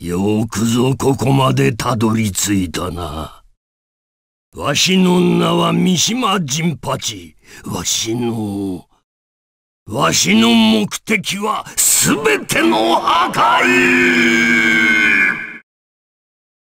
よくぞここまでたどり着いたな。わしの名は三島人八。わしの、わしの目的はすべての破壊